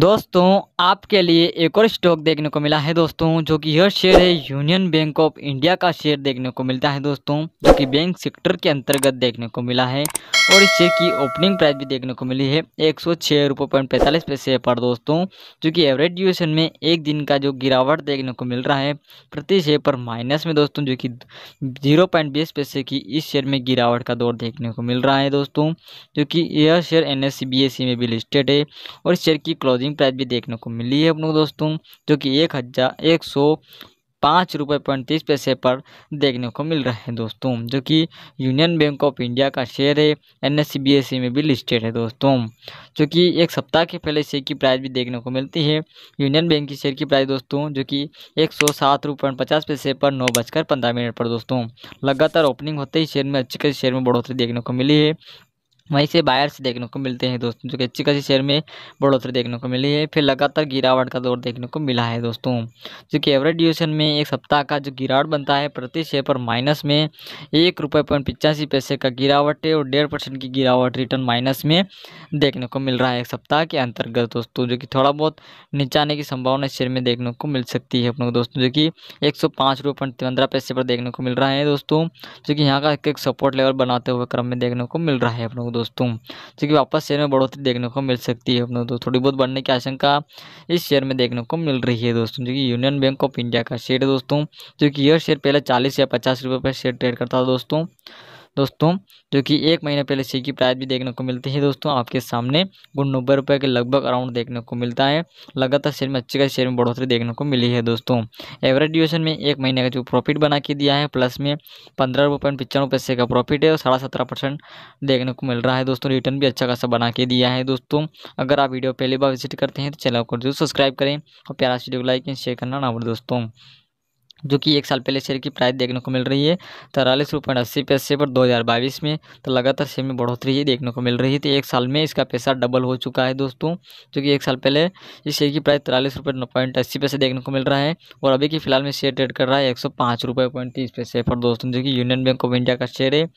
दोस्तों आपके लिए एक और स्टॉक देखने को मिला है दोस्तों जो कि यह शेयर है यूनियन बैंक ऑफ इंडिया का शेयर देखने को मिलता है दोस्तों जो कि बैंक सेक्टर के अंतर्गत देखने को मिला है और इस शेयर की ओपनिंग प्राइस भी देखने को मिली है एक सौ छः रुपये पॉइंट पैंतालीस पैसे पर दोस्तों जो कि एवरेज ड्यूरेशन में एक दिन का जो गिरावट देखने को मिल रहा है प्रति शेयर पर माइनस में दोस्तों जो कि जीरो पॉइंट बीस पैसे की इस शेयर में गिरावट का दौर देखने को मिल रहा है दोस्तों जो कि यह शेयर एन एस में भी लिस्टेड है और इस शेयर की क्लोजिंग सेलिंग प्राइस भी देखने को मिली है अपनों दोस्तों जो कि एक हज़ार एक सौ पाँच रुपये पैंतीस पैसे पर देखने को मिल रहा है दोस्तों जो कि यूनियन बैंक ऑफ इंडिया का शेयर है एन एस e में भी लिस्टेड है दोस्तों जो कि एक सप्ताह के पहले शेयर की प्राइस भी देखने को मिलती है यूनियन बैंक की शेयर की प्राइस दोस्तों जो कि एक सौ सात रुपये पचास पैसे पर नौ बजकर पंद्रह मिनट पर दोस्तों लगातार ओपनिंग होते ही शेयर में अच्छी खासी शेयर में बढ़ोतरी देखने को मिली है वहीं से बायर्स देखने को मिलते हैं दोस्तों जो कि अच्छी खासी शेयर में बढ़ोतरी देखने को मिली है फिर लगातार गिरावट का दौर देखने को मिला है दोस्तों जो कि एवरेज ड्यूशन में एक सप्ताह का जो गिरावट बनता है प्रति शेयर पर माइनस में एक रुपये पॉइंट पिचासी पैसे का गिरावट है और डेढ़ परसेंट की गिरावट रिटर्न माइनस में देखने को मिल रहा है एक सप्ताह के अंतर्गत दोस्तों जो कि थोड़ा बहुत नीचाने की संभावना शेयर में देखने को मिल सकती है अपने दोस्तों जो कि एक सौ पाँच रुपये पॉइंट पैसे पर देखने को मिल रहा है दोस्तों जो कि यहाँ का एक सपोर्ट लेवल बनाते हुए क्रम में देखने को मिल रहा है अपने को दोस्तों जो कि वापस शेयर में बढ़ोतरी देखने को मिल सकती है अपने दोस्तों थोड़ी बहुत बढ़ने की आशंका इस शेयर में देखने को मिल रही है दोस्तों जो कि यूनियन बैंक ऑफ इंडिया का शेयर है दोस्तों जो कि यह शेयर पहले चालीस या पचास रुपये पर शेयर ट्रेड करता था दोस्तों दोस्तों जो कि एक महीने पहले शेयर की प्राइस भी देखने को मिलती है दोस्तों आपके सामने वो नब्बे रुपये के लगभग अराउंड देखने को मिलता है लगातार शेयर में अच्छी खासी शेयर में बढ़ोतरी देखने को मिली है दोस्तों एवरेज ड्यूरेशन में एक महीने का जो प्रॉफिट बना के दिया है प्लस में पंद्रह रुपये पचानवे पैसे का प्रॉफिट है और साढ़े सत्रह परसेंट देखने को मिल रहा है दोस्तों रिटर्न भी अच्छा खासा बना के दिया है दोस्तों अगर आप वीडियो पहली बार विजिट करते हैं तो चैनल को जरूर सब्सक्राइब करें और प्यारा वीडियो को लाइक एंड शेयर करना ना भूलें दोस्तों जो कि एक साल पहले शेयर की प्राइस देखने को मिल रही है तरालीस रुपये अस्सी पैसे पर दो हज़ार बाईस में तो लगातार शेयर में बढ़ोतरी ही देखने को मिल रही है तो एक साल में इसका पैसा डबल हो चुका है दोस्तों जो कि एक साल पहले इस शेयर की प्राइस तरालीस रुपये पॉइंट अस्सी पैसे देखने को मिल रहा है और अभी के फिलहाल में शेयर ट्रेड कर रहा है एक सौ पाँच पॉइंट तीस पैसे पर दोस्तों जो कि यूनियन बैंक ऑफ इंडिया का शेयर है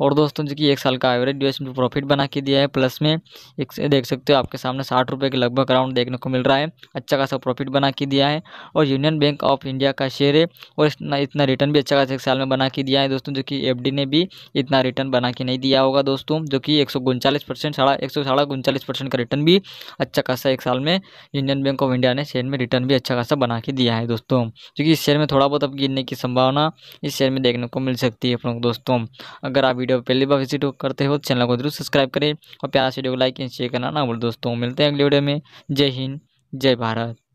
और दोस्तों जो कि एक साल का एवरेज ड्यूरेशन प्रॉफिट बना के दिया है प्लस में एक देख सकते हो आपके सामने साठ रुपये के लगभग अराउंड देखने को मिल रहा है अच्छा खासा प्रॉफिट बना के दिया है और यूनियन बैंक ऑफ इंडिया का शेयर है और इतना इतना रिटर्न भी अच्छा खासा एक साल में बना के दिया है दोस्तों जो कि एफ ने भी इतना रिटर्न बना के नहीं दिया होगा दोस्तों जो कि एक सौ उनचालीस परसेंट का रिटर्न भी अच्छा खासा एक साल में यूनियन बैंक ऑफ इंडिया ने शेयर में रिटर्न भी अच्छा खासा बना के दिया है दोस्तों क्योंकि इस शेयर में थोड़ा बहुत अब गिरने की संभावना इस शेयर में देखने को मिल सकती है अपनों दोस्तों अगर आप वीडियो पहली बार विजिट करते हो चैनल को जरूर सब्सक्राइब करें और प्यार से वीडियो को लाइक एंड शेयर करना ना बोल दोस्तों मिलते हैं अगले वीडियो में जय हिंद जय भारत